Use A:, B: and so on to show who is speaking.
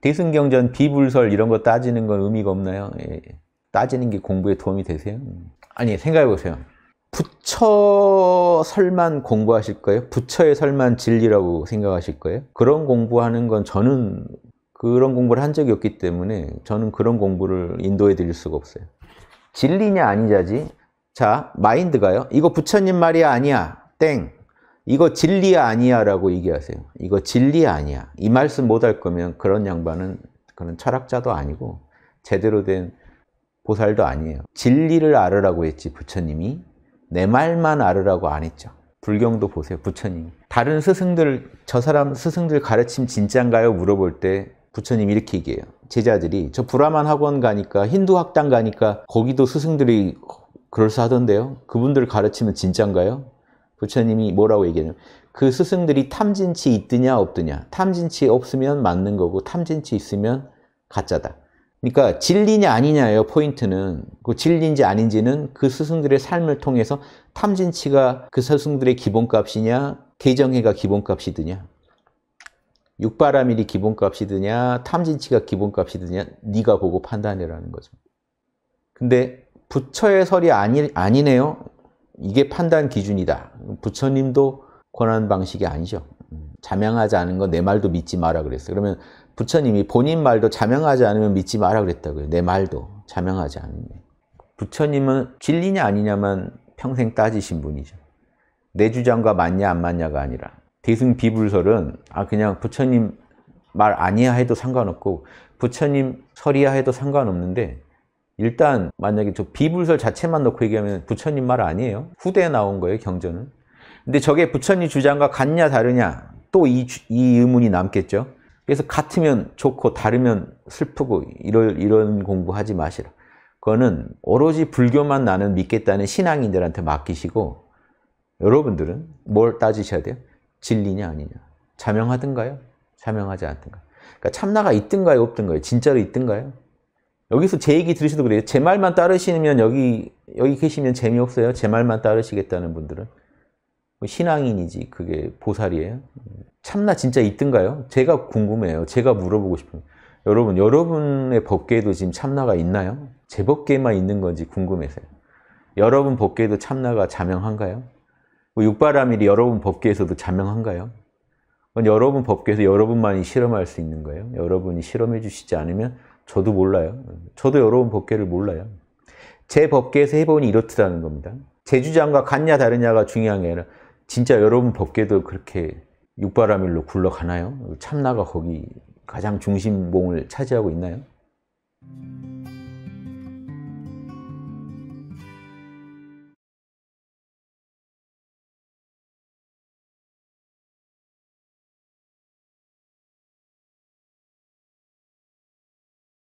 A: 대승경전 비불설 이런 거 따지는 건 의미가 없나요? 예. 예. 따지는 게 공부에 도움이 되세요? 아니 생각해 보세요. 부처설만 공부하실 거예요? 부처의 설만 진리라고 생각하실 거예요? 그런 공부하는 건 저는 그런 공부를 한 적이 없기 때문에 저는 그런 공부를 인도해 드릴 수가 없어요. 진리냐 아니냐지. 자, 마인드가요. 이거 부처님 말이야 아니야. 땡. 이거 진리 아니야 라고 얘기하세요. 이거 진리 아니야. 이 말씀 못 할 거면 그런 양반은 그런 철학자도 아니고 제대로 된 보살도 아니에요. 진리를 알으라고 했지 부처님이 내 말만 알으라고 안 했죠. 불경도 보세요. 부처님 다른 스승들 저 사람 스승들 가르침 진짠가요? 물어볼 때 부처님 이렇게 이 얘기해요. 제자들이 저 브라만 학원 가니까 힌두 학당 가니까 거기도 스승들이 그럴싸하던데요. 그분들 가르치면 진짠가요? 부처님이 뭐라고 얘기하냐면 그 스승들이 탐진치 있드냐 없드냐 탐진치 없으면 맞는 거고 탐진치 있으면 가짜다. 그러니까 진리냐 아니냐예요 포인트는 그 진리인지 아닌지는 그 스승들의 삶을 통해서 탐진치가 그 스승들의 기본값이냐 개정해가 기본값이드냐 육바라밀이 기본값이드냐 탐진치가 기본값이드냐 네가 보고 판단해라는 거죠 근데 부처의 설이 아니, 아니네요 이게 판단 기준이다. 부처님도 권하 방식이 아니죠. 음, 자명하지 않은 건 내 말도 믿지 마라 그랬어요. 그러면 부처님이 본인 말도 자명하지 않으면 믿지 마라 그랬다고요. 내 말도 자명하지 않으면. 부처님은 진리냐 아니냐만 평생 따지신 분이죠. 내 주장과 맞냐 안 맞냐가 아니라 대승 비불설은 아 그냥 부처님 말 아니야 해도 상관없고 부처님 설이야 해도 상관없는데 일단 만약에 저 비불설 자체만 놓고 얘기하면 부처님 말 아니에요. 후대에 나온 거예요, 경전은. 근데 저게 부처님 주장과 같냐 다르냐 또 이 이 의문이 남겠죠. 그래서 같으면 좋고 다르면 슬프고 이런, 이런 공부하지 마시라. 그거는 오로지 불교만 나는 믿겠다는 신앙인들한테 맡기시고 여러분들은 뭘 따지셔야 돼요? 진리냐 아니냐. 자명하든가요? 자명하지 않든가. 그러니까 참나가 있든가요 없든가요? 진짜로 있든가요? 여기서 제 얘기 들으셔도 그래요. 제 말만 따르시면 여기 여기 계시면 재미없어요. 제 말만 따르시겠다는 분들은 뭐 신앙인이지 그게 보살이에요. 참나 진짜 있던가요? 제가 궁금해요. 제가 물어보고 싶은 여러분 여러분의 법계에도 지금 참나가 있나요? 제 법계만 있는 건지 궁금해서요. 여러분 법계에도 참나가 자명한가요? 뭐 육바라밀이 여러분 법계에서도 자명한가요? 여러분 법계에서 여러분만이 실험할 수 있는 거예요. 여러분이 실험해 주시지 않으면 저도 몰라요. 저도 여러분 법계를 몰라요. 제 법계에서 해보니 이렇다는 겁니다. 제 주장과 같냐 다르냐가 중요한 게 아니라 진짜 여러분 법계도 그렇게 육바라밀로 굴러가나요? 참나가 거기 가장 중심봉을 차지하고 있나요?